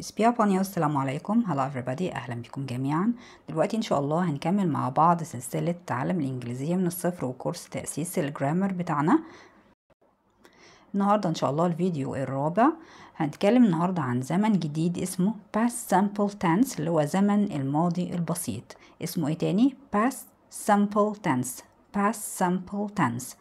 بس يابانيا السلام عليكم هلا everybody اهلا بكم جميعا دلوقتي ان شاء الله هنكمل مع بعض سلسلة تعلم الانجليزية من الصفر وكورس تأسيس الجرامر بتاعنا النهاردة ان شاء الله الفيديو الرابع هنتكلم النهاردة عن زمن جديد اسمه past simple tense اللي هو زمن الماضي البسيط اسمه ايه تاني past simple tense past simple tense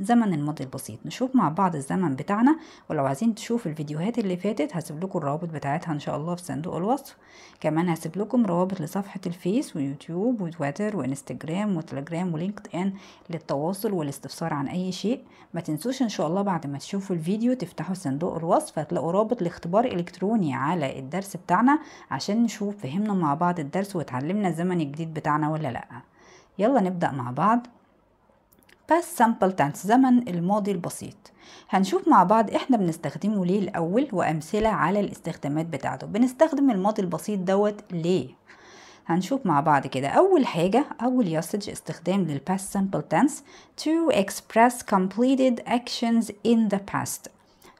زمن الماضي البسيط نشوف مع بعض الزمن بتاعنا ولو عايزين تشوفوا الفيديوهات اللي فاتت هسيب لكم الروابط بتاعتها ان شاء الله في صندوق الوصف كمان هسيب لكم روابط لصفحة الفيس ويوتيوب وتويتر وانستجرام وتليجرام ولينكد ان للتواصل والاستفسار عن اي شيء ما تنسوش ان شاء الله بعد ما تشوفوا الفيديو تفتحوا صندوق الوصف هتلاقوا رابط لاختبار الكتروني على الدرس بتاعنا عشان نشوف فهمنا مع بعض الدرس وتعلمنا الزمن الجديد بتاعنا ولا لا يلا نبدأ مع بعض past simple tense زمن الماضي البسيط هنشوف مع بعض احنا بنستخدمه ليه الأول وأمثلة على الاستخدامات بتاعته بنستخدم الماضي البسيط دوت ليه هنشوف مع بعض كده أول حاجة أول يسج استخدام للpast simple tense to express completed actions in the past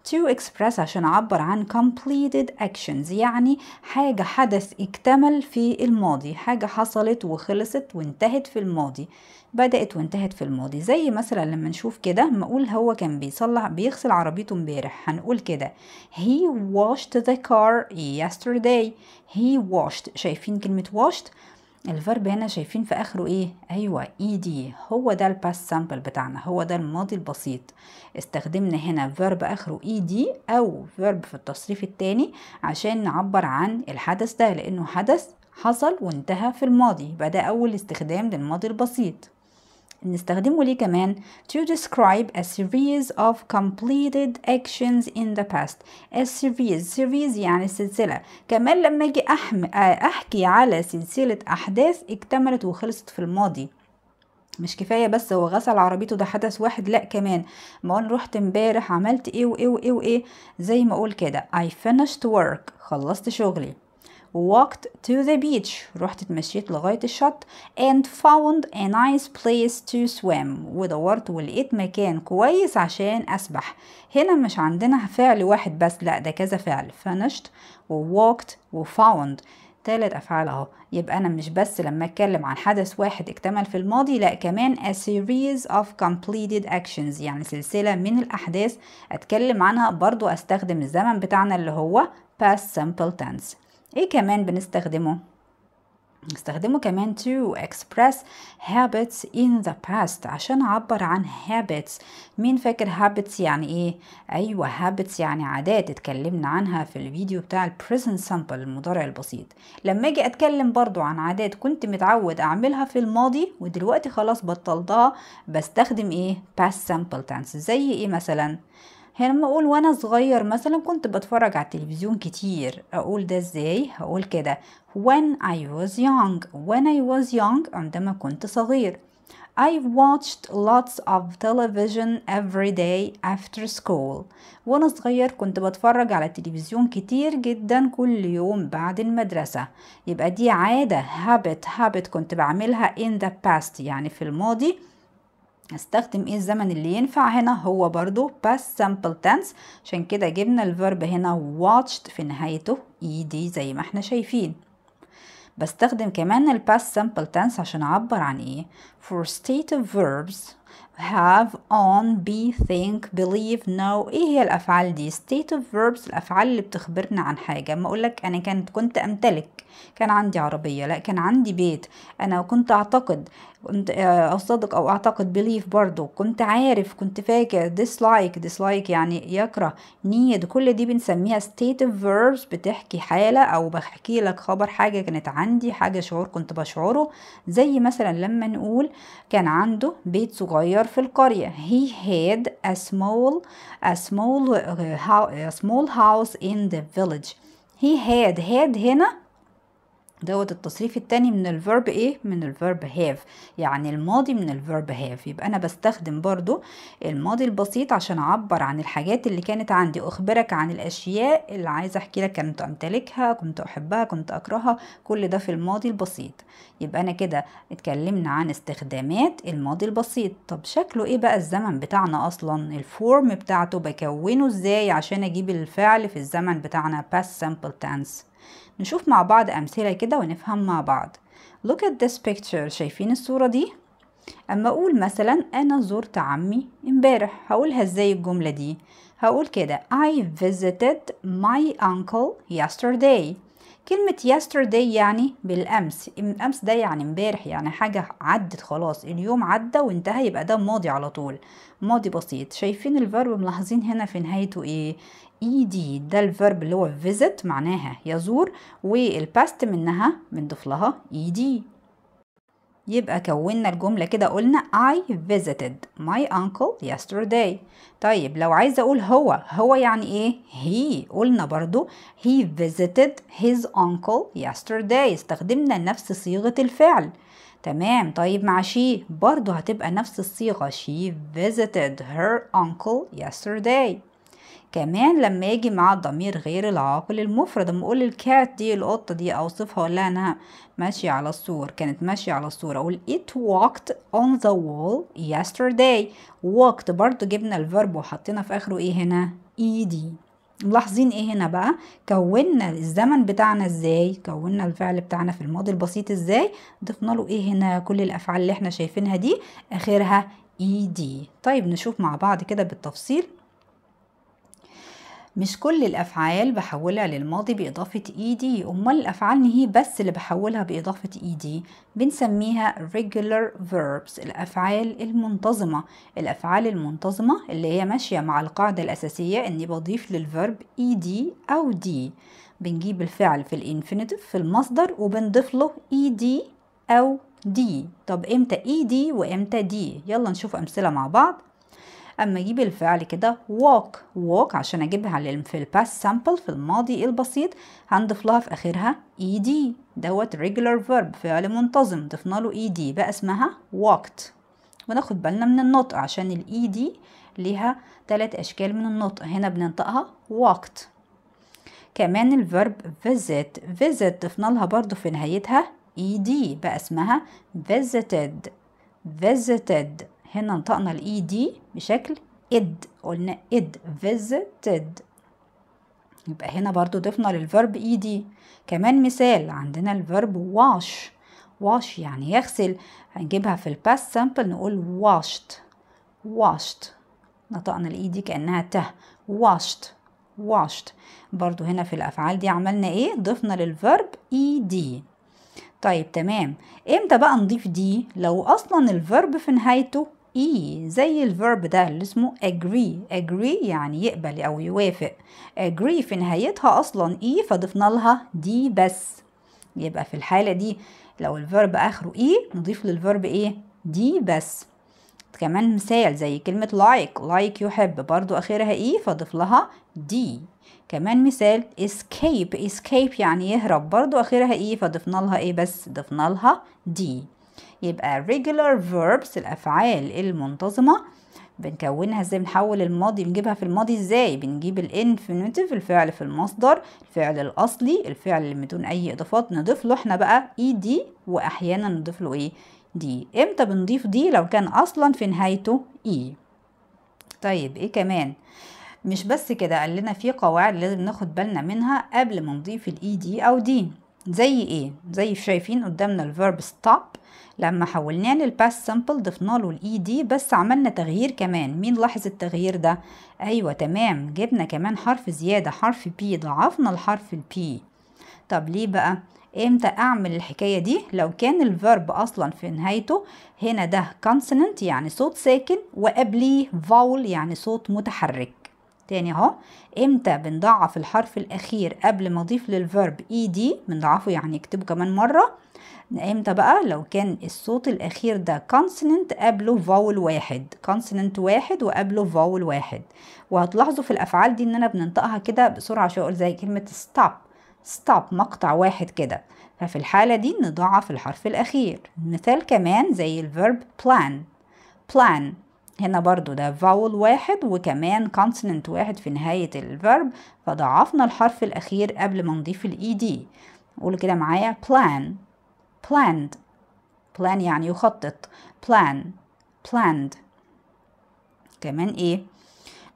to express عشان أعبر عن completed actions يعني حاجة حدث اكتمل في الماضي حاجة حصلت وخلصت وانتهت في الماضي بدأت وانتهت في الماضي زي مثلا لما نشوف كده نقول هو كان بيصلح بيغسل عربيته امبارح هنقول كده he washed the car yesterday he washed شايفين كلمة washed الفرب هنا شايفين في اخره ايه ايوه اي e دي هو ده الباس سامبل بتاعنا هو ده الماضي البسيط استخدمنا هنا فيرب اخره اي e دي او فيرب في التصريف الثاني عشان نعبر عن الحدث ده لانه حدث حصل وانتهى في الماضي يبقى ده اول استخدام للماضي البسيط نستخدمه ليه كمان to describe a series of completed actions in the past a series series يعني سلسلة كمان لما اجي احكي على سلسلة احداث اكتملت وخلصت في الماضي مش كفايه بس هو غسل عربيته ده حدث واحد لا كمان ما انا رحت امبارح عملت ايه وايه وايه وايه زي ما اقول كده I finished work خلصت شغلي walked to the beach رحت اتمشيت لغاية الشط and found a nice place to swim ودورت ولقيت مكان كويس عشان أسبح هنا مش عندنا فعل واحد بس لا ده كذا فعل finished و walked و found تالت أفعال أهو يبقى أنا مش بس لما أتكلم عن حدث واحد اكتمل في الماضي لا كمان a series of completed actions يعني سلسلة من الأحداث أتكلم عنها برضو أستخدم الزمن بتاعنا اللي هو past simple tense ايه كمان بنستخدمه نستخدمه كمان to express habits in the past عشان أعبر عن habits مين فاكر habits يعني إيه؟ أيوة habits يعني عادات اتكلمنا عنها في الفيديو بتاع ال present simple المضارع البسيط لما أجي أتكلم برضو عن عادات كنت متعود أعملها في الماضي ودلوقتي خلاص بطلتها بستخدم إيه؟ past simple tense زي إيه مثلا؟ يعني لما اقول وانا صغير مثلا كنت بتفرج على التلفزيون كتير اقول ده ازاي هقول كده when I was young when I was young عندما كنت صغير I watched lots of television every day after school وانا صغير كنت بتفرج على التلفزيون كتير جدا كل يوم بعد المدرسة يبقى دي عادة habit habit كنت بعملها in the past يعني في الماضي هستخدم ايه الزمن اللي ينفع هنا هو برضو past simple tense عشان كده جبنا الفيرب هنا watched في نهايته ed زي ما احنا شايفين بستخدم كمان ال past simple tense عشان أعبر عن إيه for state of verbs have on be think believe know إيه هي الأفعال دي state of verbs الأفعال اللي بتخبرنا عن حاجة ما أقولك أنا كانت كنت أمتلك كان عندي عربية لا كان عندي بيت أنا كنت أعتقد كنت آه، أصدق أو أعتقد بليف برضو كنت عارف كنت فاكر dislike dislike يعني يكره need كل دي بنسميها of verbs بتحكي حالة أو بحكي لك خبر حاجة كانت عندي حاجة شعور كنت بشعره زي مثلا لما نقول كان عنده بيت صغير في القرية he had a small a small a آه، آه، small house in the village he had had هنا دوت التصريف التاني من الفيرب ايه من الفيرب هاف يعني الماضي من الفيرب هاف يبقى انا بستخدم برضو الماضي البسيط عشان اعبر عن الحاجات اللي كانت عندي اخبرك عن الاشياء اللي عايزه احكي لك كنت امتلكها كنت احبها كنت اكرهها كل ده في الماضي البسيط يبقى انا كده اتكلمنا عن استخدامات الماضي البسيط طب شكله ايه بقى الزمن بتاعنا اصلا الفورم بتاعته بكونه ازاي عشان اجيب الفعل في الزمن بتاعنا past simple tense نشوف مع بعض أمثلة كده ونفهم مع بعض look at this picture شايفين الصورة دي أما أقول مثلا أنا زرت عمي امبارح هقولها ازاي الجملة دي هقول كده I visited my uncle yesterday كلمة yesterday يعني بالأمس الأمس ده يعني امبارح يعني حاجة عدت خلاص اليوم عدى وانتهى يبقى ده ماضي على طول ماضي بسيط شايفين الفرب ملاحظين هنا في نهايته ايه اي دي ده الفيرب اللي هو فيزيت معناها يزور والباست منها بنضيف لها اي دي يبقى كونا الجملة كده قلنا I visited my uncle yesterday طيب لو عايزة أقول هو هو يعني إيه؟ he قلنا برضو he visited his uncle yesterday استخدمنا نفس صيغة الفعل تمام طيب مع she برضو هتبقى نفس الصيغة she visited her uncle yesterday كمان لما يجي مع الضمير غير العاقل المفرد اما اقول الكات دي القطه دي اوصفها اقول لها انها ماشيه على السور كانت ماشيه على السور اقول it walked on the wall yesterday walked برضو جبنا الفيرب وحطينا في اخره ايه هنا ايدي ملاحظين ايه هنا بقى كونا الزمن بتاعنا ازاي كونا الفعل بتاعنا في الماضي البسيط ازاي ضفنا له ايه هنا كل الافعال اللي احنا شايفينها دي اخرها اي دي طيب نشوف مع بعض كده بالتفصيل مش كل الأفعال بحولها للماضي بإضافة إيدي e أمال الأفعال هي بس اللي بحولها بإضافة إيدي e بنسميها regular verbs الأفعال المنتظمة الأفعال المنتظمة اللي هي ماشية مع القاعدة الأساسية إني بضيف للفرب إيدي e أو دي بنجيب الفعل في الانفينيتيف في المصدر وبنضيف له إيدي أو دي طب إمتى إيدي وإمتى دي يلا نشوف أمثلة مع بعض اما اجيب الفعل كده walk walk عشان اجيبها في الباست سامبل في الماضي البسيط هنضيف لها في اخرها ed دوت regular verb فعل منتظم ضفنا له ed بقى اسمها walked وناخد بالنا من النطق عشان ال ed ليها تلات اشكال من النطق هنا بننطقها walked كمان الفيرب visit visit ضفنا لها برضو في نهايتها ed بقى اسمها visited visited هنا نطقنا الاي دي e بشكل id قلنا id visited يبقى هنا برضو ضفنا للفرب اي دي كمان مثال عندنا الفرب wash wash يعني يغسل هنجيبها في الباست سامبل نقول washed washed نطقنا الاي دي e كانها ت washed washed برضو هنا في الافعال دي عملنا ايه ضفنا للفرب اي دي طيب تمام امتى بقى نضيف دي لو اصلا الفرب في نهايته اي e، زي الفيرب ده اللي اسمه agree agree يعني يقبل او يوافق agree في نهايتها اصلا اي e، فضفنا لها دي بس يبقى في الحالة دي لو الفيرب اخره اي e، نضيف للفيرب ايه دي بس كمان مثال زي كلمة like لايك يحب برضو اخرها اي فضف لها دي كمان مثال escape escape يعني يهرب برضو اخرها اي فضفنا لها ايه بس ضفنا لها دي يبقى regular verbs الأفعال المنتظمة بنكونها ازاي بنحول الماضي بنجيبها في الماضي ازاي بنجيب الانفينيتيف الفعل في المصدر الفعل الاصلي الفعل اللي بدون اي اضافات نضيف له احنا بقى اي دي واحيانا نضيف له ايه دي امتى بنضيف دي لو كان اصلا في نهايته اي e. طيب ايه كمان مش بس كده قال لنا في قواعد لازم ناخد بالنا منها قبل ما نضيف الاي دي e او دي زي ايه زي شايفين قدامنا الفيرب ستوب لما حولناه للباس سمبل ضفنا له الاي دي e بس عملنا تغيير كمان مين لاحظ التغيير ده ايوه تمام جبنا كمان حرف زياده حرف بي ضعفنا الحرف البي طب ليه بقى امتى اعمل الحكايه دي لو كان الفيرب اصلا في نهايته هنا ده كونسوننت يعني صوت ساكن وقبليه فاول يعني صوت متحرك تاني اهو امتى بنضعف الحرف الاخير قبل ما اضيف للفيرب اي دي بنضعفه يعني اكتبه كمان مره امتى بقى لو كان الصوت الاخير ده كونسوننت قبله فاول واحد كونسوننت واحد وقبله فاول واحد وهتلاحظوا في الافعال دي ان انا بننطقها كده بسرعه شويه زي كلمه ستوب ستوب مقطع واحد كده ففي الحالة دي نضعف الحرف الأخير مثال كمان زي الفيرب plan plan هنا برضو ده فاول واحد وكمان consonant واحد في نهاية الفيرب فضعفنا الحرف الأخير قبل ما نضيف الإي ED قولوا كده معايا plan planned plan يعني يخطط plan planned كمان إيه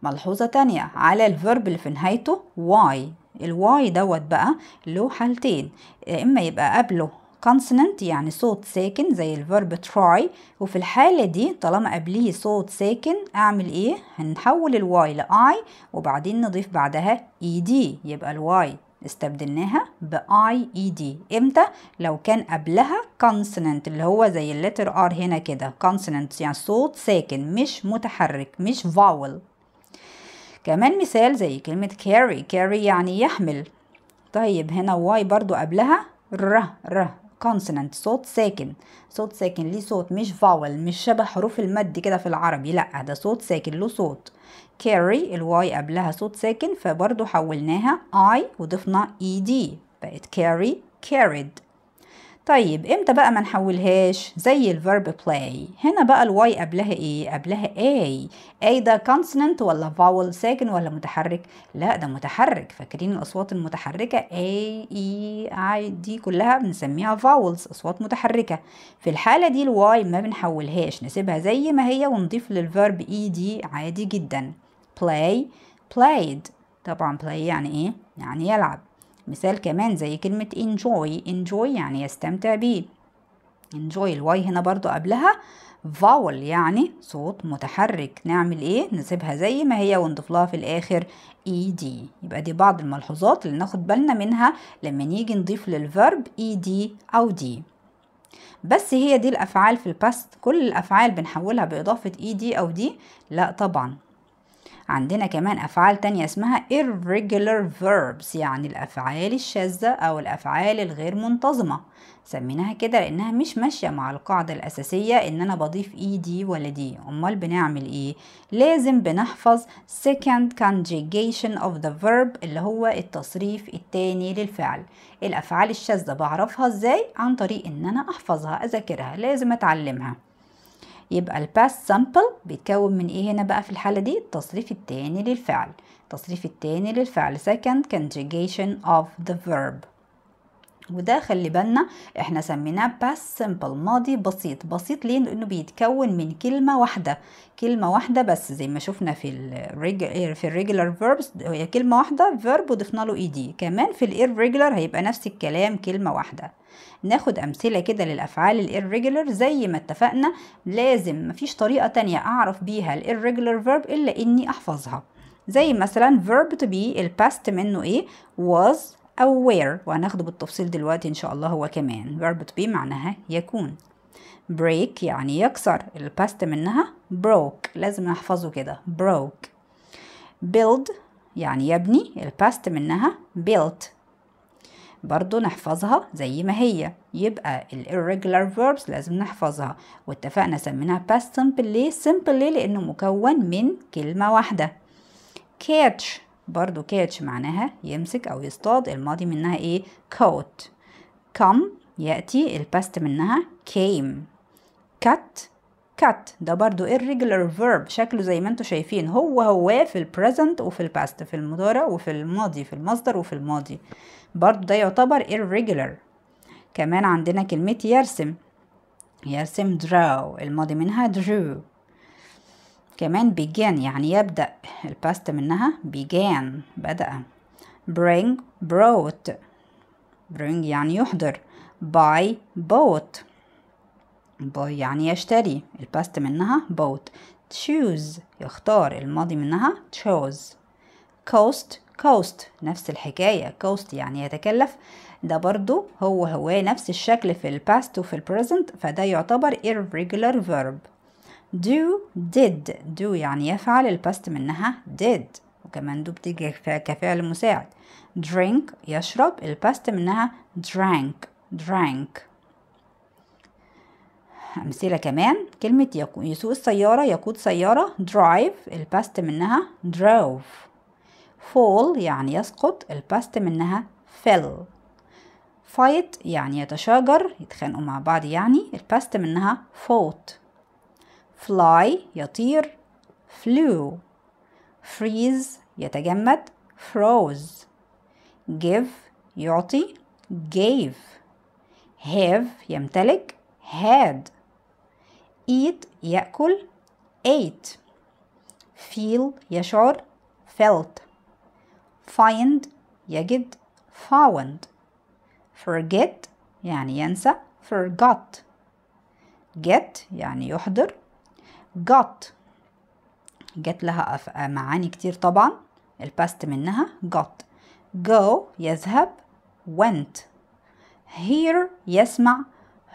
ملحوظة تانية على الفيرب اللي في نهايته why الواي دوت بقى له حالتين يا إما يبقى قبله consonant يعني صوت ساكن زي الفيرب try وفي الحالة دي طالما قبليه صوت ساكن أعمل إيه؟ هنحول y ل i وبعدين نضيف بعدها ed يبقى y استبدلناها ب I E D امتى لو كان قبلها consonant اللي هو زي اللتر R هنا كده consonant يعني صوت ساكن مش متحرك مش vowel كمان مثال زي كلمة carry carry يعني يحمل طيب هنا واي برضو قبلها ر ر consonant صوت ساكن صوت ساكن ليه صوت مش فاول مش شبه حروف المد كده في العربي لا ده صوت ساكن له صوت carry الواي قبلها صوت ساكن فبرضو حولناها I وضفنا ed بقت carry carried طيب امتى بقى ما نحولهاش زي الفيرب بلاي هنا بقى الواي قبلها ايه قبلها اي اي ده كونسوننت ولا فاول ساكن ولا متحرك لا ده متحرك فاكرين الاصوات المتحركه اي اي اي دي كلها بنسميها فاولز اصوات متحركه في الحاله دي الواي ما بنحولهاش نسيبها زي ما هي ونضيف للفيرب اي دي عادي جدا play played طبعا play يعني ايه يعني يلعب مثال كمان زي كلمة enjoy enjoy يعني يستمتع بيه enjoy الواي هنا برضو قبلها vowel يعني صوت متحرك نعمل ايه نسيبها زي ما هي ونضيف لها في الاخر ed يبقى دي بعض الملحوظات اللي ناخد بالنا منها لما نيجي نضيف للفيرب ed او دي بس هي دي الافعال في الباست كل الافعال بنحولها باضافه اي دي او دي لا طبعا عندنا كمان أفعال تانية اسمها irregular verbs يعني الأفعال الشاذة أو الأفعال الغير منتظمة سميناها كده لأنها مش ماشية مع القاعدة الأساسية إن أنا بضيف إي دي ولا دي أمال بنعمل إيه؟ لازم بنحفظ second conjugation of the verb اللي هو التصريف التاني للفعل الأفعال الشاذة بعرفها إزاي؟ عن طريق إن أنا أحفظها أذاكرها لازم أتعلمها يبقى الباست سامبل بيتكون من ايه هنا بقى في الحالة دي التصريف التاني للفعل التصريف التاني للفعل second conjugation of the verb وده خلي بالنا احنا سميناه باس سمبل ماضي بسيط بسيط ليه لانه بيتكون من كلمه واحده كلمه واحده بس زي ما شفنا في الريجل في الريجولار فيربس هي كلمه واحده فيرب وضفنا له اي دي كمان في الايرريجولار هيبقى نفس الكلام كلمه واحده ناخد امثله كده للافعال الايرريجولار زي ما اتفقنا لازم مفيش طريقه تانية اعرف بيها الايرريجولار فيرب الا اني احفظها زي مثلا verb to be الباست منه ايه was أو where وهناخده بالتفصيل دلوقتي إن شاء الله هو كمان verb to be معناها يكون break يعني يكسر الباست منها broke لازم نحفظه كده broke build يعني يبني الباست منها built برضو نحفظها زي ما هي يبقى ال irregular verbs لازم نحفظها واتفقنا سميناها past simple ليه simple ليه لأنه مكون من كلمة واحدة catch برضو كاتش معناها يمسك أو يصطاد الماضي منها إيه caught come يأتي الباست منها came cut cut ده برضو irregular verb شكله زي ما انتم شايفين هو هو في البريزنت وفي الباست في المضارع وفي الماضي في المصدر وفي الماضي برضو ده يعتبر irregular كمان عندنا كلمة يرسم يرسم draw الماضي منها drew كمان began يعني يبدأ الباست منها began بدأ bring brought bring يعني يحضر buy bought buy يعني يشتري الباست منها bought choose يختار الماضي منها chose cost cost نفس الحكاية cost يعني يتكلف ده برضو هو هو نفس الشكل في الباست وفي البريزنت فده يعتبر irregular verb do did do يعني يفعل الباست منها did وكمان دو بتيجي كفعل مساعد drink يشرب الباست منها drank drank أمثلة كمان كلمة يسوق السيارة يقود سيارة drive الباست منها drove fall يعني يسقط الباست منها fell fight يعني يتشاجر يتخانقوا مع بعض يعني الباست منها fought fly يطير flew freeze يتجمد froze give يعطي gave have يمتلك had eat يأكل ate feel يشعر felt find يجد found forget يعني ينسى forgot get يعني يحضر got جت لها معاني كتير طبعا الباست منها got go يذهب went hear يسمع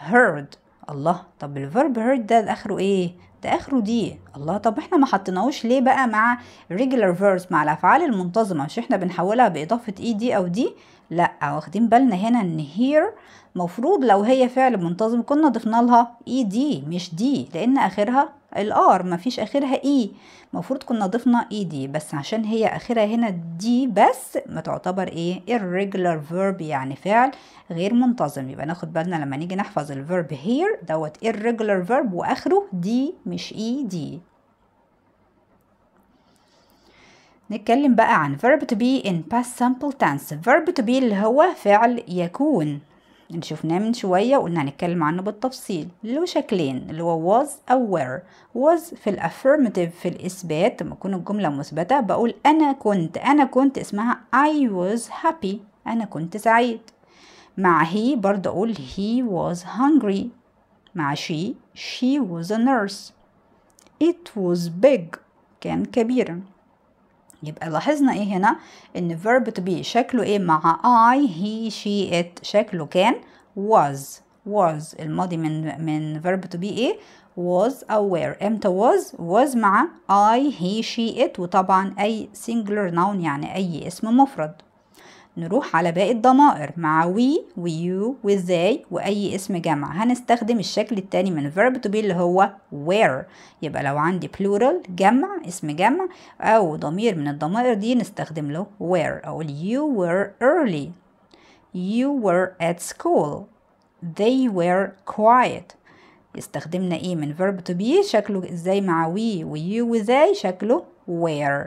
heard الله طب الفيرب heard ده, اخره ايه ده اخره دي الله طب احنا ما حطيناهوش ليه بقى مع regular verbs مع الافعال المنتظمه مش احنا بنحولها باضافه اي e دي او دي لا واخدين بالنا هنا ان here مفروض لو هي فعل منتظم كنا ضفنا لها اي e دي مش دي لان اخرها الار مفيش اخرها اي e. المفروض كنا ضفنا اي e دي بس عشان هي اخرها هنا دي بس ما تعتبر ايه irregular verb يعني فعل غير منتظم يبقى ناخد بالنا لما نيجي نحفظ الفيرب هير دوت irregular verb واخره دي مش اي e دي نتكلم بقى عن verb to be in past simple tense verb to be اللي هو فعل يكون اللي شفناه من شوية وقلنا هنتكلم عنه بالتفصيل له شكلين اللي هو was أو were was في الأفرمتيف في الإثبات لما تكون الجملة مثبتة بقول أنا كنت أنا كنت اسمها I was happy أنا كنت سعيد مع he برضه أقول he was hungry مع she she was a nurse it was big كان كبيرا يبقى لاحظنا ايه هنا ان verb to be شكله ايه مع I he she it شكله كان was was الماضي من من verb to be ايه was aware امتى was was مع I he she it وطبعا اي singular noun يعني اي اسم مفرد نروح على باقي الضمائر مع وي ويو وزاي وأي اسم جمع هنستخدم الشكل التاني من verb to be اللي هو where يبقى لو عندي plural جمع اسم جمع أو ضمير من الضمائر دي نستخدم له where أقول you were early you were at school they were quiet استخدمنا ايه من verb to be شكله ازاي مع we ويو وزاي شكله where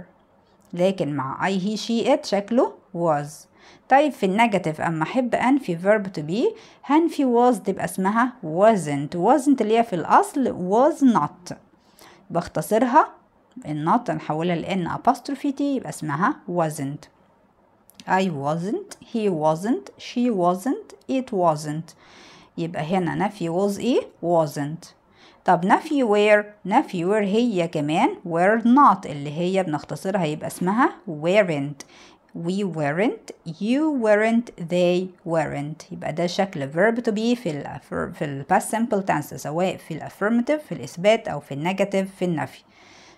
لكن مع I he she it شكله was طيب في النيجاتيف اما احب انفي فيرب تو بي هنفي was تبقى اسمها wasn't wasn't اللي هي في الاصل was not بختصرها النوت نحولها لان apostrophe تي يبقى اسمها wasn't I wasn't he wasn't she wasn't it wasn't يبقى هنا نفي was ايه wasn't طب نفي where نفي where هي كمان were not اللي هي بنختصرها يبقى اسمها weren't we weren't you weren't they weren't يبقى ده شكل verb to be في ال في ال past simple tense سواء في ال affirmative في الإثبات أو في negative في النفي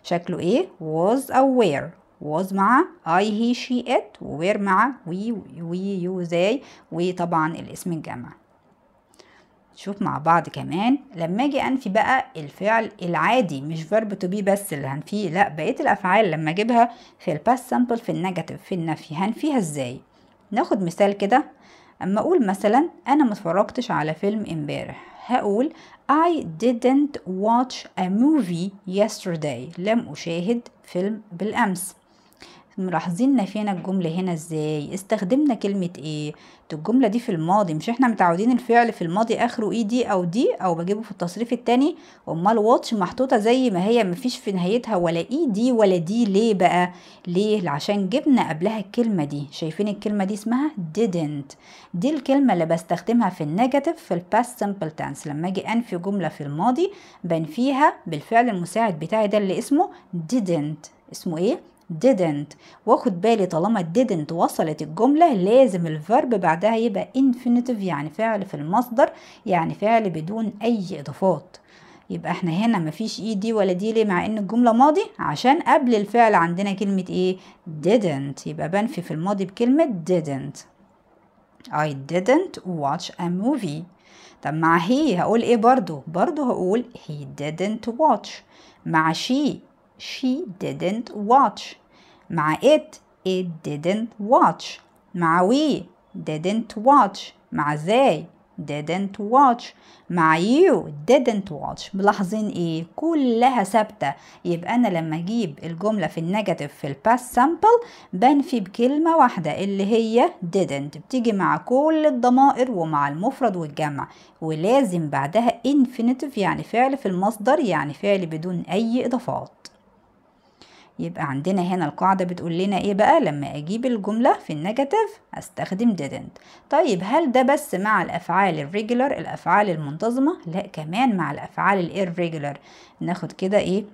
شكله إيه was aware. were was مع I he she it و were مع we we you they وطبعا الاسم الجامعي شوف مع بعض كمان لما اجي انفي بقى الفعل العادي مش فيرب تو بي بس اللي هنفيه لا بقيه الافعال لما اجيبها في الباس سامبل في النيجاتيف في النفي هنفيها ازاي ناخد مثال كده اما اقول مثلا انا متفرجتش على فيلم امبارح هقول I didn't watch a movie yesterday لم أشاهد فيلم بالأمس ملاحظين نفينا الجملة هنا ازاي استخدمنا كلمة ايه الجملة دي في الماضي مش احنا متعودين الفعل في الماضي اخره اي e دي او دي او بجيبه في التصريف التاني امال واتش محطوطة زي ما هي مفيش في نهايتها ولا اي e دي ولا دي ليه بقى ليه عشان جبنا قبلها الكلمة دي شايفين الكلمة دي اسمها didn't دي الكلمة اللي بستخدمها في النيجاتيف في الباست simple tense لما اجي انفي جملة في الماضي بنفيها بالفعل المساعد بتاعي ده اللي اسمه didn't اسمه ايه didn't واخد بالي طالما didn't وصلت الجملة لازم الفرب بعدها يبقى infinitive يعني فعل في المصدر يعني فعل بدون أي إضافات يبقى احنا هنا مفيش اي e، دي ولا دي ليه مع ان الجمله ماضي عشان قبل الفعل عندنا كلمه ايه didn't يبقى بنفي في الماضي بكلمه didn't I didn't watch a movie طب مع هي هقول ايه برضو برضو هقول he didn't watch مع she she didn't watch مع it it didn't watch مع we didn't watch مع they didn't watch مع you didn't watch ملاحظين ايه كلها ثابته يبقى انا لما اجيب الجمله في النيجاتيف في الباست سامبل بنفي بكلمه واحده اللي هي didn't بتيجي مع كل الضمائر ومع المفرد والجمع ولازم بعدها infinitive يعني فعل في المصدر يعني فعل بدون اي اضافات يبقى عندنا هنا القاعدة بتقول لنا ايه بقى لما اجيب الجملة في النيجاتيف استخدم didn't طيب هل ده بس مع الافعال الريجولر الافعال المنتظمة لا كمان مع الافعال الريجولر ناخد كده ايه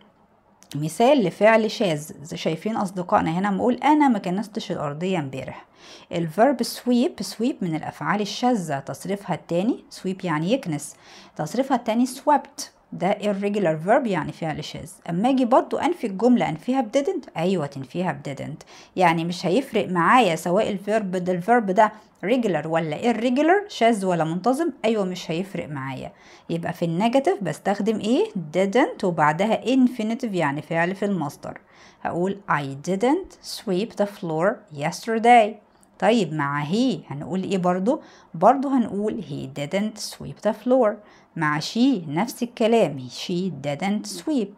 مثال لفعل شاذ شايفين اصدقائنا هنا بقول انا ما كنستش الارضيه امبارح الفيرب سويب سويب من الافعال الشاذه تصريفها التاني سويب يعني يكنس تصريفها التاني سوابت ده irregular verb يعني فعل شاذ اما اجي برضو انفي الجمله انفيها didn't ايوه تنفيها didn't يعني مش هيفرق معايا سواء الفيرب ده الفيرب ده regular ولا irregular شاذ ولا منتظم ايوه مش هيفرق معايا يبقى في النيجاتيف بستخدم ايه didn't وبعدها infinitive يعني فعل في المصدر هقول I didn't sweep the floor yesterday طيب مع هي هنقول ايه برضو برضو هنقول he didn't sweep the floor مع she نفس الكلام she didn't sweep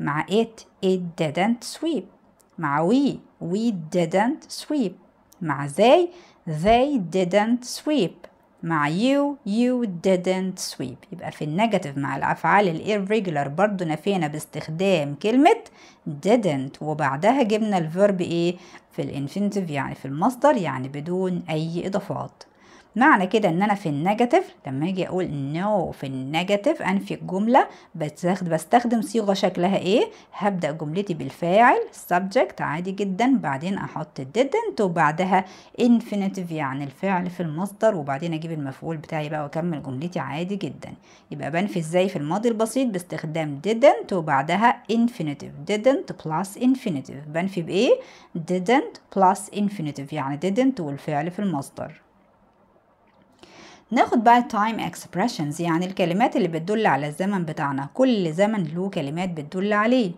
مع it it didn't sweep مع we we didn't sweep مع they they didn't sweep مع you you didn't sweep يبقى في النيجاتيف مع الأفعال الirregular برضو نفينا باستخدام كلمة didn't وبعدها جبنا الفيرب ايه في الانفينتيف يعني في المصدر يعني بدون أي إضافات معنى كده ان انا في النيجاتيف لما اجي اقول نو no في النيجاتيف انفي الجمله بستخدم صيغه شكلها ايه هبدا جملتي بالفاعل subject عادي جدا بعدين احط didn't وبعدها infinitive يعني الفعل في المصدر وبعدين اجيب المفعول بتاعي بقى واكمل جملتي عادي جدا يبقى بنفي ازاي في الماضي البسيط باستخدام didn't وبعدها infinitive didn't plus infinitive بنفي بايه didn't plus infinitive يعني didn't والفعل في المصدر ناخد بقى التايم اكسبريشنز يعني الكلمات اللي بتدل على الزمن بتاعنا كل زمن له كلمات بتدل عليه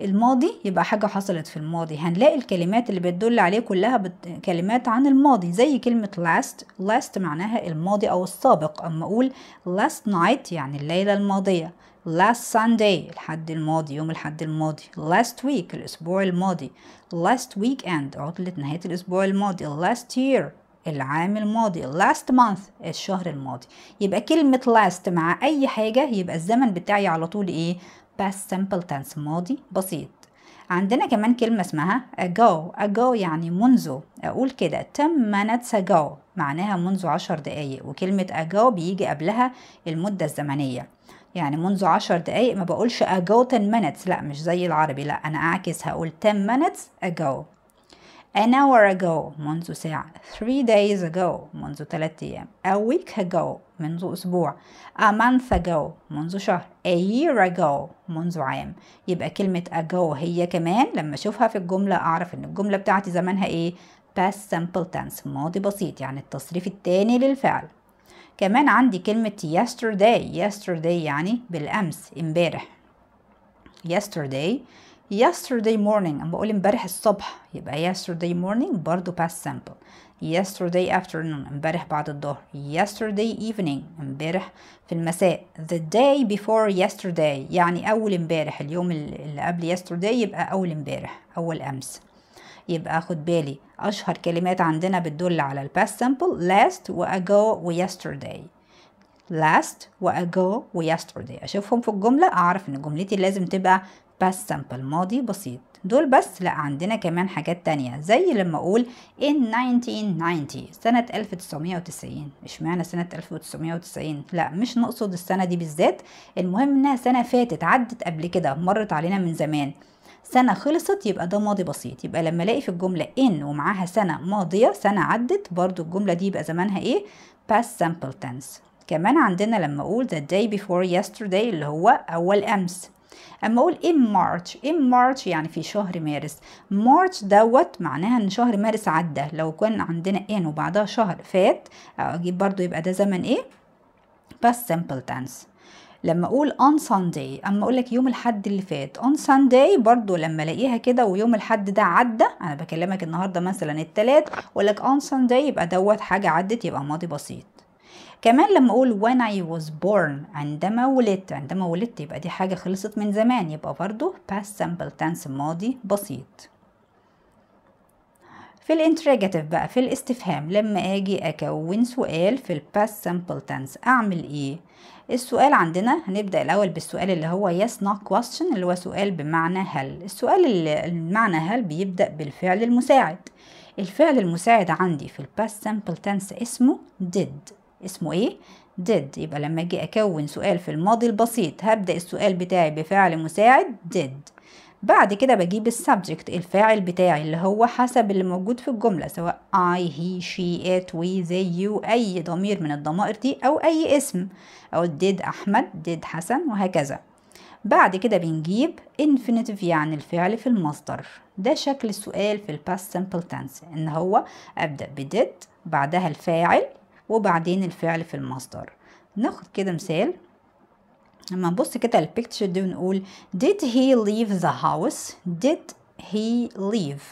الماضي يبقى حاجة حصلت في الماضي هنلاقي الكلمات اللي بتدل عليه كلها بت... كلمات عن الماضي زي كلمة last last معناها الماضي أو السابق أما أقول last night يعني الليلة الماضية last Sunday الحد الماضي يوم الحد الماضي last week الأسبوع الماضي last weekend عطلة نهاية الأسبوع الماضي last year العام الماضي last month الشهر الماضي يبقى كلمة last مع أي حاجة يبقى الزمن بتاعي على طول إيه past simple tense ماضي بسيط عندنا كمان كلمة اسمها ago ago يعني منذ أقول كده 10 minutes ago معناها منذ عشر دقايق وكلمة ago بيجي قبلها المدة الزمنية يعني منذ عشر دقايق ما بقولش ago 10 minutes لا مش زي العربي لا أنا أعكس هقول 10 minutes ago an hour ago منذ ساعة three days ago منذ ثلاثة أيام a week ago منذ أسبوع a month ago منذ شهر a year ago منذ عام يبقى كلمة ago هي كمان لما أشوفها في الجملة أعرف إن الجملة بتاعتي زمانها إيه past simple tense ماضي بسيط يعني التصريف التاني للفعل كمان عندي كلمة yesterday yesterday يعني بالأمس امبارح yesterday yesterday morning أنا بقول امبارح الصبح يبقى yesterday morning برضو past simple yesterday afternoon امبارح بعد الظهر yesterday evening امبارح في المساء the day before yesterday يعني أول امبارح اليوم اللي قبل yesterday يبقى أول امبارح أول أمس يبقى خد بالي أشهر كلمات عندنا بتدل على past simple last و ago و yesterday last و ago و yesterday أشوفهم في الجملة أعرف إن جملتي لازم تبقى past سامبل ماضي بسيط دول بس لا عندنا كمان حاجات تانية زي لما اقول in 1990 سنة 1990 اشمعنى سنة 1990 لا مش نقصد السنة دي بالذات المهم انها سنة فاتت عدت قبل كده مرت علينا من زمان سنة خلصت يبقى ده ماضي بسيط يبقى لما الاقي في الجملة in ومعاها سنة ماضية سنة عدت برضو الجملة دي يبقى زمانها ايه past simple tense كمان عندنا لما اقول the day before yesterday اللي هو اول امس اما اقول ان إيه مارتش ان إيه مارتش يعني في شهر مارس مارتش دوت معناها ان شهر مارس عدى لو كان عندنا إيه ان وبعدها شهر فات آه، اجيب برضو يبقى ده زمن ايه بس سمبل تنس لما اقول on Sunday اما اقول لك يوم الحد اللي فات on Sunday برضو لما الاقيها كده ويوم الحد ده عدى انا بكلمك النهارده مثلا الثلاث اقول لك on Sunday يبقى دوت حاجه عدت يبقى ماضي بسيط كمان لما اقول when I was born عندما ولدت عندما ولدت يبقى دي حاجة خلصت من زمان يبقى برضو past simple tense ماضي بسيط في الانتراجاتيف بقى في الاستفهام لما اجي اكون سؤال في الباست سامبل تنس اعمل ايه السؤال عندنا هنبدا الاول بالسؤال اللي هو yes not question اللي هو سؤال بمعنى هل السؤال اللي المعنى هل بيبدا بالفعل المساعد الفعل المساعد عندي في الباست سامبل تنس اسمه did اسمه ايه did يبقى لما اجي اكون سؤال في الماضي البسيط هبدا السؤال بتاعي بفعل مساعد did بعد كده بجيب السبجكت الفاعل بتاعي اللي هو حسب اللي موجود في الجملة سواء I, he, she, it, we, they, you أي ضمير من الضمائر دي أو أي اسم أو did أحمد did حسن وهكذا بعد كده بنجيب infinitive يعني الفعل في المصدر ده شكل السؤال في الباست simple tense إن هو أبدأ بدid بعدها الفاعل وبعدين الفعل في المصدر ناخد كده مثال لما نبص كده على picture دي ونقول did he leave the house did he leave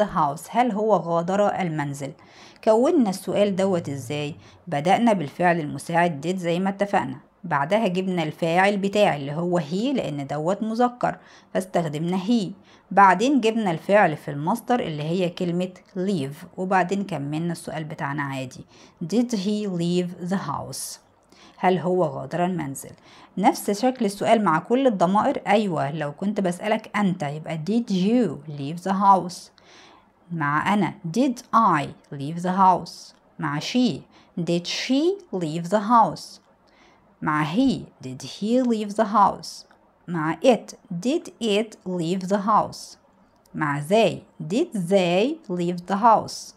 the house هل هو غادر المنزل كونا السؤال دوت ازاي بدأنا بالفعل المساعد did زي ما اتفقنا بعدها جبنا الفاعل بتاعي اللي هو هي لان دوت مذكر فاستخدمنا هي بعدين جبنا الفعل في المصدر اللي هي كلمة leave وبعدين كملنا السؤال بتاعنا عادي did he leave the house هل هو غادر المنزل نفس شكل السؤال مع كل الضمائر أيوة لو كنت بسألك أنت يبقى did you leave the house مع أنا did I leave the house مع she did she leave the house مع he did he leave the house مع it did it leave the house مع they did they leave the house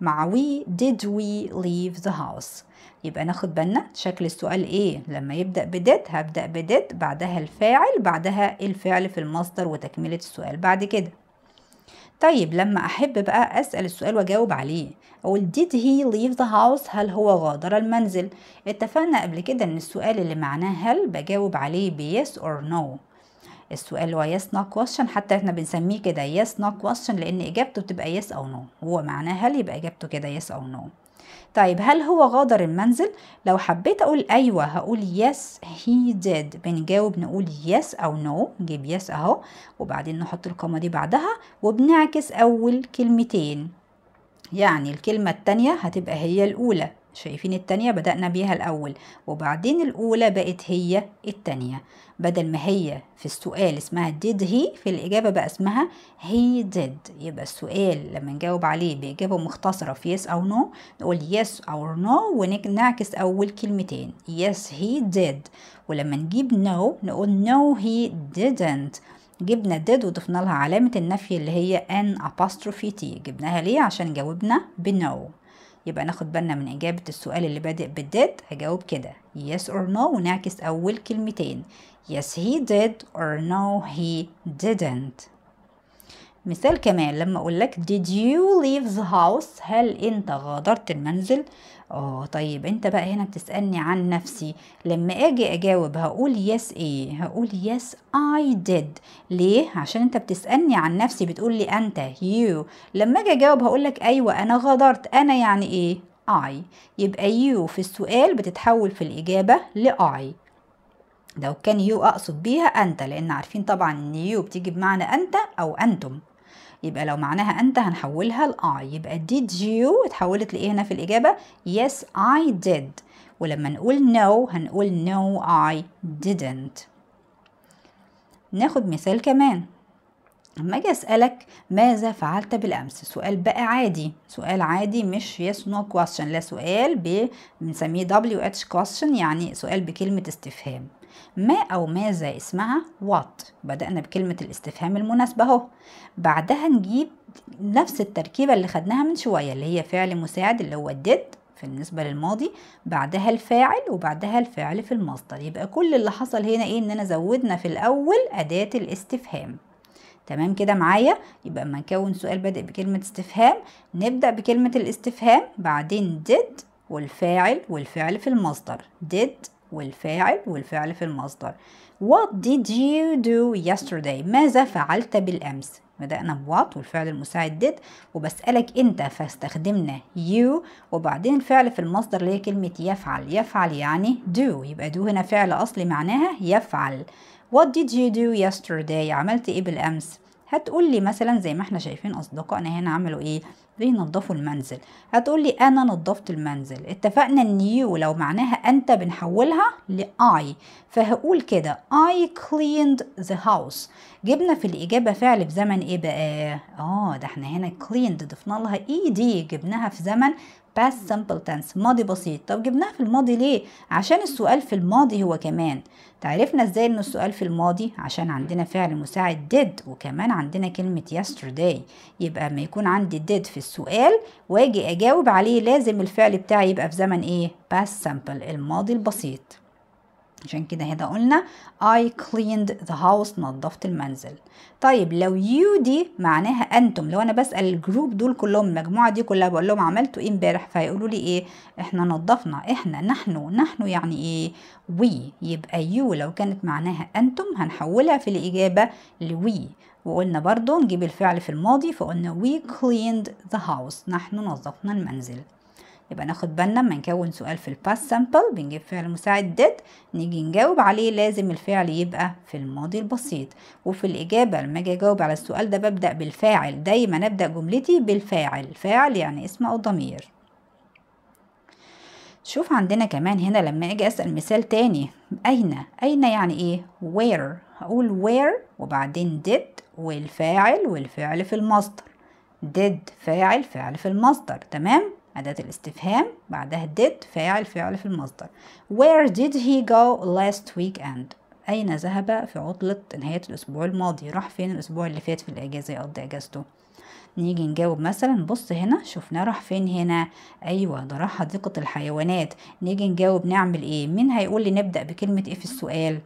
مع we did we leave the house يبقى ناخد بالنا شكل السؤال ايه لما يبدأ did هبدأ did بعدها الفاعل بعدها الفعل في المصدر وتكملة السؤال بعد كده طيب لما أحب بقى أسأل السؤال وأجاوب عليه أقول did he leave the house هل هو غادر المنزل اتفقنا قبل كده إن السؤال اللي معناه هل بجاوب عليه ب yes or no السؤال هو yes no question حتى احنا بنسميه كده yes no question لأن إجابته بتبقى yes أو no هو معناه هل يبقى إجابته كده yes أو no طيب هل هو غادر المنزل لو حبيت اقول ايوه هقول yes he did بنجاوب نقول yes او no. نجيب yes اهو وبعدين نحط الكومه دي بعدها وبنعكس اول كلمتين يعني الكلمة التانية هتبقى هي الأولى شايفين التانية بدأنا بيها الأول وبعدين الأولى بقت هي التانية بدل ما هي في السؤال اسمها did he في الإجابة بقى اسمها he did يبقى السؤال لما نجاوب عليه بإجابة مختصرة في yes أو no نقول yes أو no ونعكس أول كلمتين yes he did ولما نجيب no نقول no he didn't جبنا did وضفنا لها علامة النفي اللي هي an apostrophe t جبناها ليه عشان جاوبنا بنو يبقى ناخد بالنا من إجابة السؤال اللي بادئ بالديد هجاوب كده yes or no ونعكس أول كلمتين yes he did or no he didn't مثال كمان لما أقولك did you leave the house هل أنت غادرت المنزل اه طيب انت بقى هنا بتسألني عن نفسي لما اجي اجاوب هقول يس ايه هقول يس اي ديد ليه عشان انت بتسألني عن نفسي بتقول لي انت يو لما اجي اجاوب هقول لك ايوه انا غدرت انا يعني ايه اي يبقى يو في السؤال بتتحول في الإجابة لأي لو كان يو أقصد بيها أنت لأن عارفين طبعا إن يو بتيجي بمعنى أنت أو أنتم يبقى لو معناها أنت هنحولها لأي يبقى did you اتحولت لإيه هنا في الإجابة yes I did ولما نقول no هنقول no I didn't ناخد مثال كمان لما اجي اسالك ماذا فعلت بالامس سؤال بقى عادي سؤال عادي مش yes no question لا سؤال بنسميه WH question يعني سؤال بكلمه استفهام ما أو ماذا اسمها وات بدأنا بكلمة الاستفهام المناسبة أهو بعدها نجيب نفس التركيبة اللي خدناها من شوية اللي هي فعل مساعد اللي هو did في النسبة للماضي بعدها الفاعل وبعدها الفعل في المصدر يبقى كل اللي حصل هنا إيه إننا زودنا في الأول أداة الاستفهام تمام كده معايا يبقى اما نكون سؤال بادئ بكلمة استفهام نبدأ بكلمة الاستفهام بعدين did والفاعل والفعل في المصدر did والفاعل والفعل في المصدر What did you do yesterday ماذا فعلت بالأمس بدأنا ب what والفعل المساعد did وبسألك أنت فاستخدمنا you وبعدين الفعل في المصدر اللي هي كلمة يفعل يفعل يعني do يبقى do هنا فعل أصلي معناها يفعل What did you do yesterday عملت إيه بالأمس هتقول لي مثلا زي ما احنا شايفين اصدقائنا هنا عملوا ايه بينظفوا المنزل هتقول لي انا نظفت المنزل اتفقنا ان يو لو معناها انت بنحولها لاي I فهقول كده I cleaned the house جبنا في الاجابه فعل في زمن ايه بقى اه ده احنا هنا cleaned ضفنا لها اي e دي جبناها في زمن past simple tense ماضي بسيط طب جبناها في الماضي ليه عشان السؤال في الماضي هو كمان تعرفنا ازاي ان السؤال في الماضي عشان عندنا فعل مساعد did وكمان عندنا كلمة yesterday يبقى ما يكون عندي did في السؤال واجي اجاوب عليه لازم الفعل بتاعي يبقى في زمن ايه past simple الماضي البسيط عشان كده هنا قلنا I cleaned the house نظفت المنزل طيب لو يو دي معناها انتم لو انا بسال الجروب دول كلهم المجموعه دي كلها بقول لهم عملتوا ايه امبارح فيقولوا لي ايه احنا نظفنا احنا نحن نحن يعني ايه وي يبقى يو لو كانت معناها انتم هنحولها في الاجابه ل we وقلنا برضو نجيب الفعل في الماضي فقلنا we cleaned the house نحن نظفنا المنزل يبقى ناخد بالنا لما نكون سؤال في الباست سامبل بنجيب فعل مساعد did نيجي نجاوب عليه لازم الفعل يبقى في الماضي البسيط وفي الإجابة لما أجي أجاوب على السؤال ده ببدأ بالفاعل دايما أبدأ جملتي بالفاعل فاعل يعني اسم أو ضمير شوف عندنا كمان هنا لما اجي اسال مثال تاني اين اين يعني ايه where هقول where وبعدين did والفاعل والفعل في المصدر did فاعل فعل في المصدر تمام أداة الاستفهام بعدها did فاعل فعل في المصدر Where did he go last weekend أين ذهب في عطلة نهاية الأسبوع الماضي راح فين الأسبوع اللي فات في الأجازة يقضي أجازته نيجي نجاوب مثلا بص هنا شفنا راح فين هنا ايوه ده راح حديقه الحيوانات نيجي نجاوب نعمل ايه مين هيقول لي نبدا بكلمه ايه في السؤال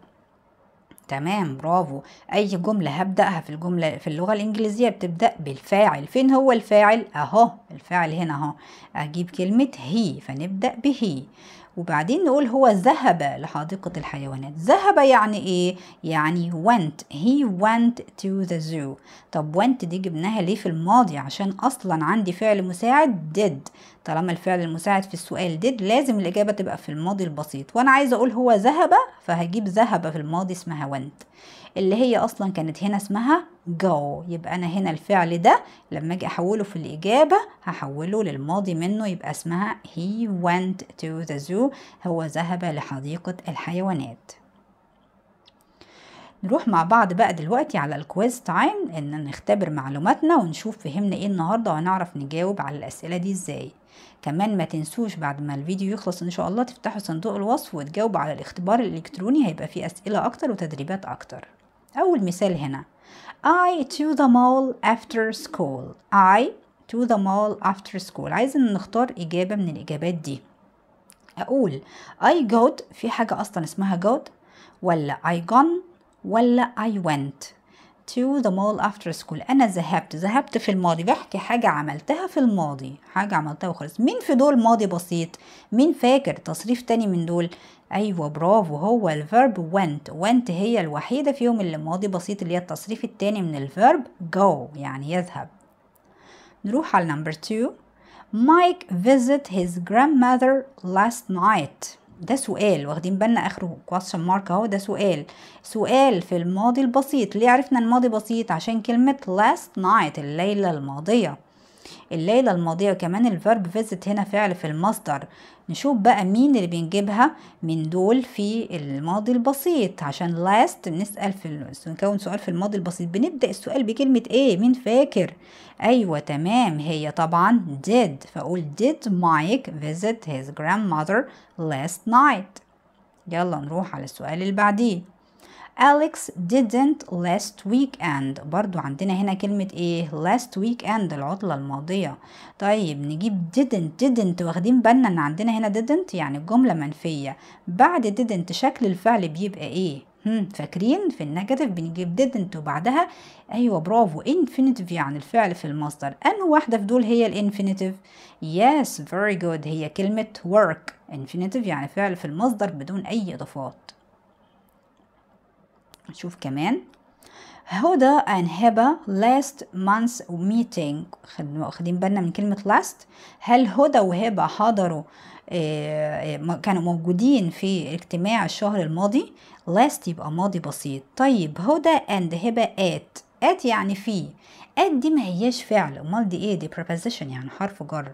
تمام برافو اي جمله هبداها في الجمله في اللغه الانجليزيه بتبدا بالفاعل فين هو الفاعل اهو الفاعل هنا اهو اجيب كلمه هي فنبدا بهي وبعدين نقول هو ذهب لحديقة الحيوانات ذهب يعني ايه؟ يعني went he went to the zoo طب went دي جبناها ليه في الماضي عشان اصلا عندي فعل مساعد did طالما الفعل المساعد في السؤال did لازم الإجابة تبقى في الماضي البسيط وأنا عايزة أقول هو ذهب فهجيب ذهب في الماضي اسمها went اللي هي أصلا كانت هنا اسمها go يبقى أنا هنا الفعل ده لما أجي أحوله في الإجابة هحوله للماضي منه يبقى اسمها he went to the zoo هو ذهب لحديقة الحيوانات نروح مع بعض بقى دلوقتي على الكويز تايم ان نختبر معلوماتنا ونشوف فهمنا ايه النهارده وهنعرف نجاوب على الاسئله دي ازاي كمان ما تنسوش بعد ما الفيديو يخلص ان شاء الله تفتحوا صندوق الوصف وتجاوبوا على الاختبار الالكتروني هيبقى فيه اسئله اكتر وتدريبات اكتر اول مثال هنا I to the mall after school I to the mall after school عايز ان نختار اجابه من الاجابات دي اقول I got في حاجه اصلا اسمها got ولا I gone ولا I went to the mall after school انا ذهبت ذهبت في الماضي بحكي حاجه عملتها في الماضي حاجه عملتها وخلص مين في دول ماضي بسيط مين فاكر تصريف تاني من دول ايوه برافو هو الفيرب went went هي الوحيده فيهم اللي ماضي بسيط اللي هي التصريف التاني من الفيرب go يعني يذهب نروح على نمبر 2 Mike visit his grandmother last night ده سؤال واخدين بالنا اخره question mark اهو ده سؤال سؤال في الماضي البسيط ليه عرفنا الماضي بسيط عشان كلمة last night الليلة الماضية الليلة الماضية وكمان الفيرب فيزت هنا فعل في المصدر نشوف بقى مين اللي بنجيبها من دول في الماضي البسيط عشان لاست بنسأل في نكون سؤال في الماضي البسيط بنبدأ السؤال بكلمة ايه مين فاكر ايوه تمام هي طبعا did فاقول did Mike visit his grandmother last night يلا نروح على السؤال اللي بعديه Alex didn't last weekend برضو عندنا هنا كلمة ايه last weekend العطلة الماضية طيب نجيب didn't didn't واخدين بالنا ان عندنا هنا didn't يعني الجملة منفية بعد didn't شكل الفعل بيبقى ايه هم فاكرين في النيجاتيف بنجيب didn't وبعدها ايوه برافو infinitive يعني الفعل في المصدر انه واحده في دول هي الانفينيتيف yes very good هي كلمه work infinitive يعني فعل في المصدر بدون اي اضافات نشوف كمان هدى and هبة last month meeting واخدين بالنا من كلمة last هل هدى وهبة حضروا آه، آه، كانوا موجودين في اجتماع الشهر الماضي last يبقى ماضي بسيط طيب هدى and هبة at at يعني في at دي ما هياش فعل امال دي ايه دي preposition يعني حرف جر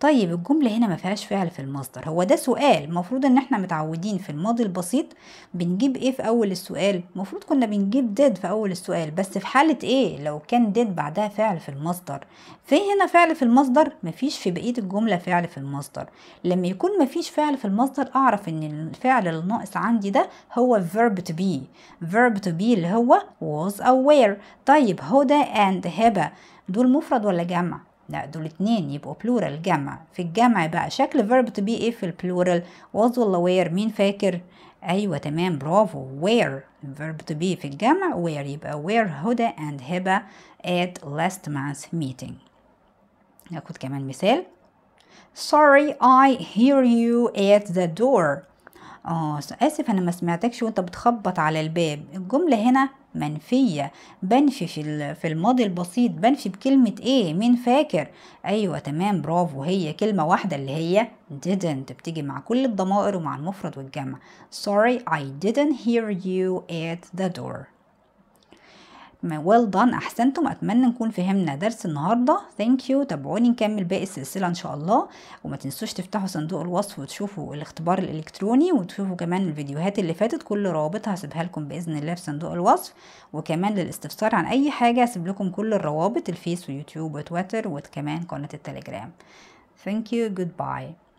طيب الجملة هنا ما فيهاش فعل في المصدر هو ده سؤال المفروض ان احنا متعودين في الماضي البسيط بنجيب ايه في اول السؤال المفروض كنا بنجيب ديد في اول السؤال بس في حالة ايه لو كان ديد بعدها فعل في المصدر في هنا فعل في المصدر مفيش في بقية الجملة فعل في المصدر لما يكون مفيش فعل في المصدر اعرف ان الفعل الناقص عندي ده هو verb to be verb to be اللي هو was aware طيب هدى and هبة دول مفرد ولا جمع لا دول اتنين يبقوا بلورال جمع في الجمع بقى شكل فيرب تو بي ايه في البلورال was ولا وير مين فاكر ايوه تمام برافو وير الفيرب تو بي في الجمع وير يبقى وير هدى اند هبه at last مانث meeting ناخد كمان مثال sorry I hear you at the door اه اسف انا ما سمعتكش وانت بتخبط على الباب الجمله هنا منفيه بنفي في في الماضي البسيط بنفي بكلمه ايه مين فاكر ايوه تمام برافو هي كلمه واحده اللي هي didn't بتيجي مع كل الضمائر ومع المفرد والجمع sorry I didn't hear you at the door well done احسنتم اتمنى نكون فهمنا درس النهارده thank you تابعوني نكمل باقي السلسله ان شاء الله وما تنسوش تفتحوا صندوق الوصف وتشوفوا الاختبار الالكتروني وتشوفوا كمان الفيديوهات اللي فاتت كل روابطها هسيبها لكم باذن الله في صندوق الوصف وكمان للاستفسار عن اي حاجه هسيب لكم كل الروابط الفيس ويوتيوب وتويتر وكمان قناه التليجرام thank you goodbye